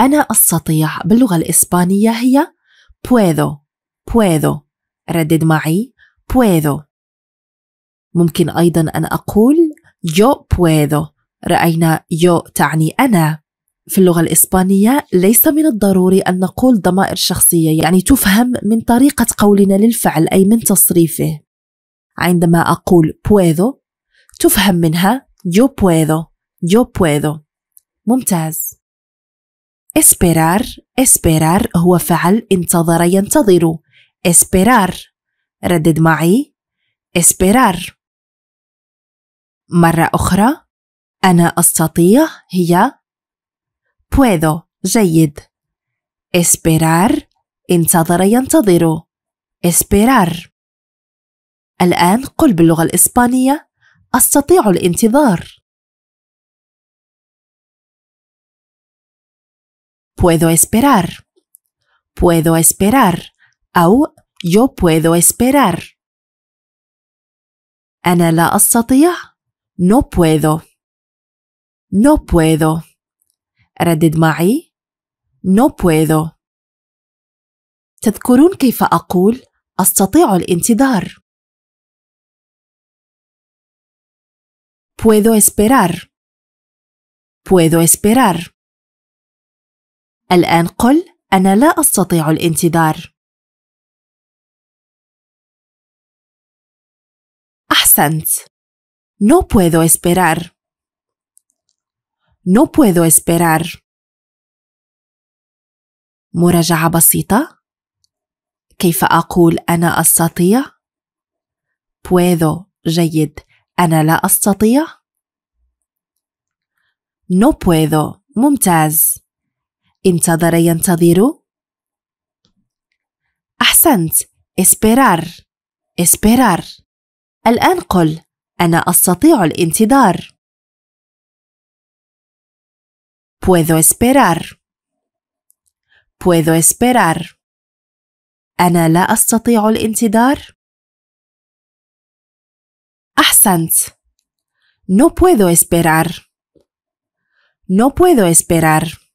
أنا أستطيع باللغة الإسبانية هي puedo puedo ردد معي puedo ممكن أيضا أن أقول yo puedo رأينا yo تعني أنا في اللغة الإسبانية ليس من الضروري أن نقول ضمائر شخصية يعني تفهم من طريقة قولنا للفعل أي من تصريفه عندما أقول puedo تفهم منها yo puedo yo puedo ممتاز esperar esperar هو فعل انتظر ينتظر esperar ردد معي esperar مرة أخرى أنا أستطيع هي puedo جيد esperar انتظر ينتظر esperar الآن قل باللغة الإسبانية أستطيع الانتظار puedo esperar. Puedo esperar. Aún yo puedo esperar. ¿Ana la أستطيع. No puedo. No puedo. ردد ma'i? No puedo. تذكرون akul? أقول أستطيع الانتظار. Puedo esperar. Puedo esperar. الآن قل أنا لا أستطيع الانتظار أحسنت No puedo esperar No puedo esperar مراجعة بسيطة كيف أقول أنا أستطيع؟ puedo جيد أنا لا أستطيع no puedo ممتاز انتظر ينتظر أحسنت اسبرار اسبرار الآن قل أنا أستطيع الانتظار puedo esperar puedo esperar أنا لا أستطيع الانتظار أحسنت no puedo esperar no puedo esperar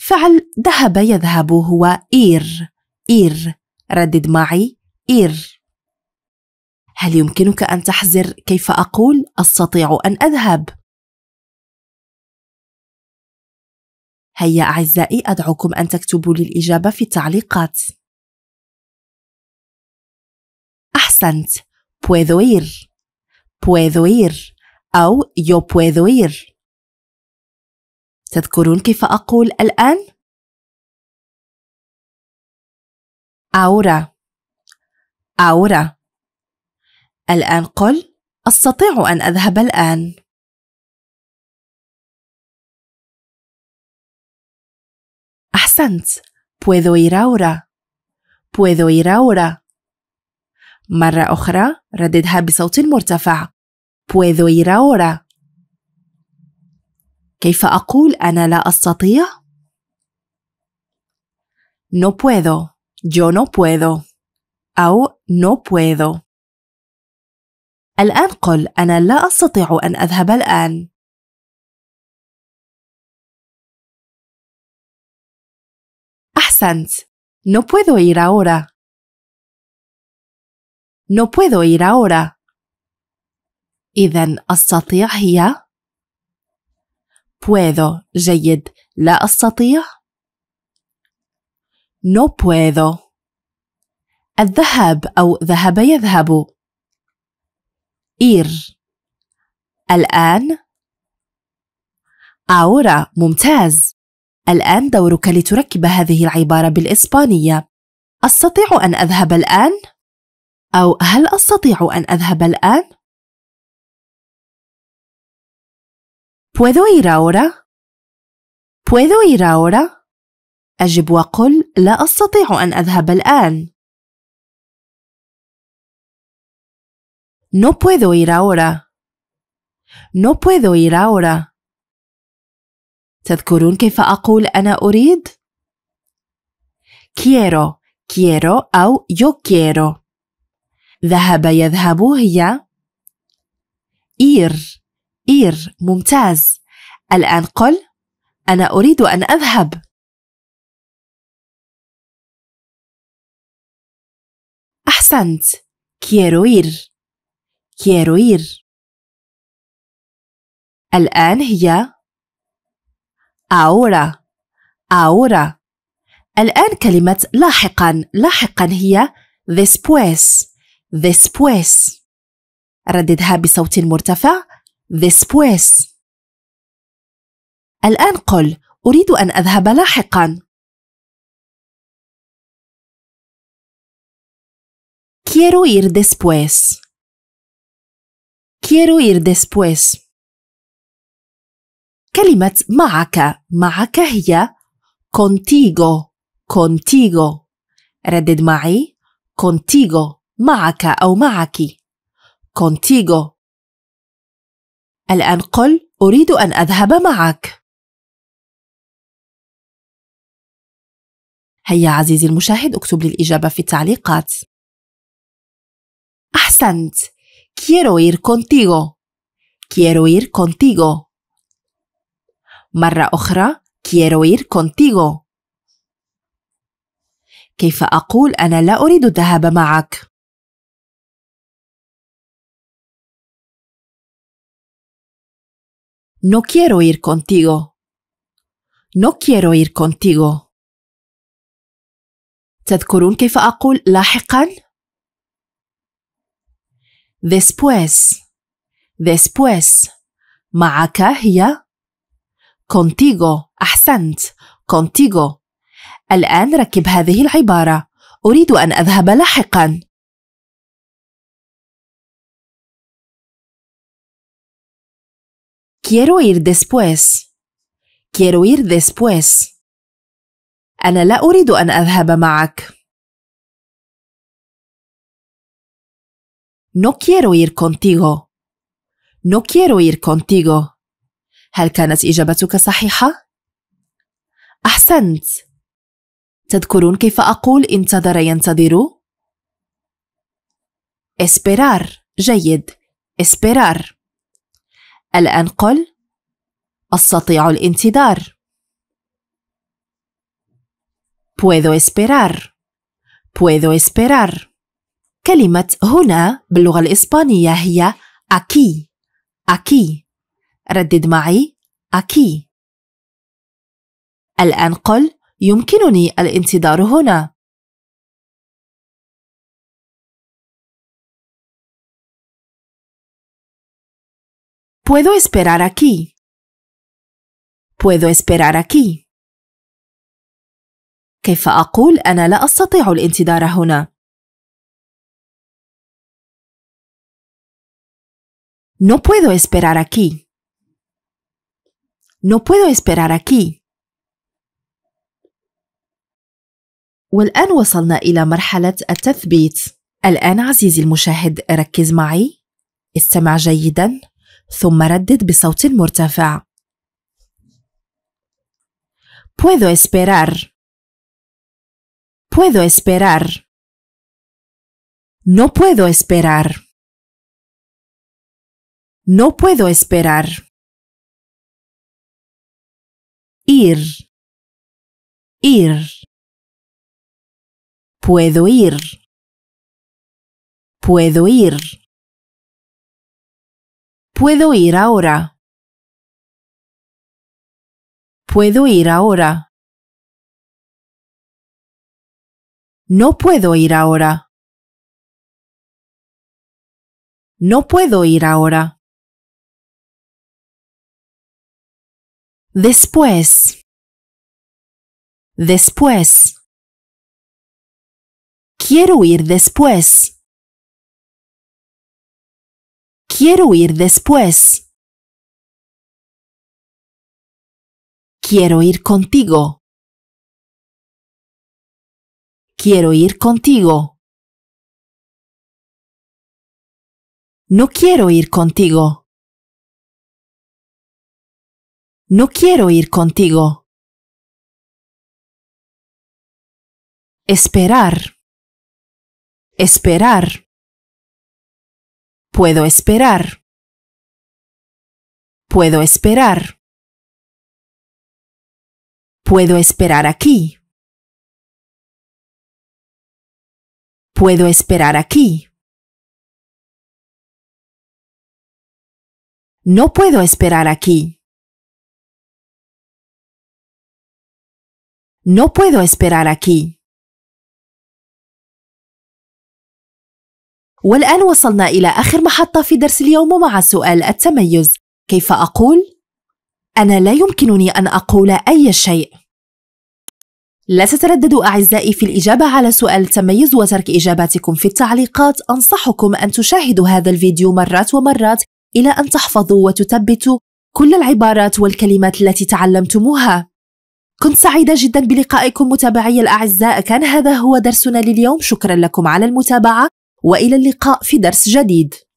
فعل ذهب يذهب هو إير إير ردد معي إير هل يمكنك أن تحزر كيف أقول أستطيع أن أذهب؟ هيا أعزائي أدعوكم أن تكتبوا لي الإجابة في التعليقات أحسنت puedo ir puedo ir أو yo puedo ir تذكرون كيف أقول الآن؟ Ahora. Ahora. الآن قل أستطيع أن أذهب الآن. أحسنت. Puedo ir ahora. Puedo ir ahora. مرة أخرى رددها بصوت مرتفع. Puedo ir ahora. كيف أقول أنا لا أستطيع؟ No puedo. Yo no puedo. أو no puedo. الآن قل أنا لا أستطيع أن أذهب الآن. أحسنت. No puedo ir ahora. No puedo ir ahora. إذا أستطيع هي puedo جيد لا أستطيع no puedo الذهاب أو ذهب يذهب ir الآن ahora ممتاز الآن دورك لتركب هذه العبارة بالإسبانية أستطيع أن أذهب الآن؟ أو هل أستطيع أن أذهب الآن؟ ¿Puedo ir ahora? ¿Puedo ir ahora? أجب وقل لا أستطيع أن أذهب الآن. No puedo ir ahora. No puedo ir ahora. تذكرون كيف أقول أنا أريد؟ quiero, quiero أو yo quiero. ذهب يذهب هي ir إير ممتاز الآن قل أنا أريد أن أذهب أحسنت كيرو إير كيرو إير الآن هي أورا أورا الآن كلمة لاحقا لاحقا هي después después رددها بصوت مرتفع después. الآن قل أريد أن أذهب لاحقا. Quiero ir después. Quiero ir después. كلمة معك معك هي contigo contigo ردد معي contigo معك أو معك contigo الآن قل أريد أن أذهب معك هيا عزيزي المشاهد اكتب لي الإجابة في التعليقات أحسنت Quiero ir contigo Quiero ir contigo مرة أخرى Quiero ir contigo كيف أقول أنا لا أريد الذهاب معك؟ No quiero ir contigo. No quiero ir contigo. تذكرون كيف أقول لاحقا؟ Después. Después. معك هي contigo. أحسنت. contigo. الآن ركب هذه العبارة. أريد أن أذهب لاحقاً. Quiero ir después. Quiero ir después. أنا لا أريد أن أذهب معك. No quiero ir contigo. No quiero ir contigo. هل كانت إجابتك صحيحة؟ أحسنت. تذكرون كيف أقول انتظر ينتظر؟ esperar جيد esperar الآن قل أستطيع الانتظار puedo esperar puedo esperar كلمة هنا باللغة الإسبانية هي aquí aquí ردد معي aquí الآن قل يمكنني الانتظار هنا Puedo esperar aquí. Puedo esperar aquí. كيف أقول أنا لا أستطيع الانتظار هنا؟ No puedo esperar aquí. No puedo esperar aquí. والآن وصلنا إلى مرحلة التثبيت. الآن عزيزي المشاهد ركز معي. استمع جيداً. ثم Puedo esperar. Puedo esperar. No puedo esperar. No puedo esperar. Ir. Ir. Puedo ir. Puedo ir. Puedo ir ahora. Puedo ir ahora. No puedo ir ahora. No puedo ir ahora. Después. Después. Quiero ir después. Quiero ir después. Quiero ir contigo. Quiero ir contigo. No quiero ir contigo. No quiero ir contigo. Esperar. Esperar. Puedo esperar. Puedo esperar. Puedo esperar aquí. Puedo esperar aquí. No puedo esperar aquí. No puedo esperar aquí. والآن وصلنا إلى آخر محطة في درس اليوم مع سؤال التميز كيف أقول؟ أنا لا يمكنني أن أقول أي شيء لا تترددوا أعزائي في الإجابة على سؤال التميز وترك إجاباتكم في التعليقات أنصحكم أن تشاهدوا هذا الفيديو مرات ومرات إلى أن تحفظوا وتثبتوا كل العبارات والكلمات التي تعلمتموها كنت سعيدة جدا بلقائكم متابعي الأعزاء كان هذا هو درسنا لليوم شكرا لكم على المتابعة والى اللقاء في درس جديد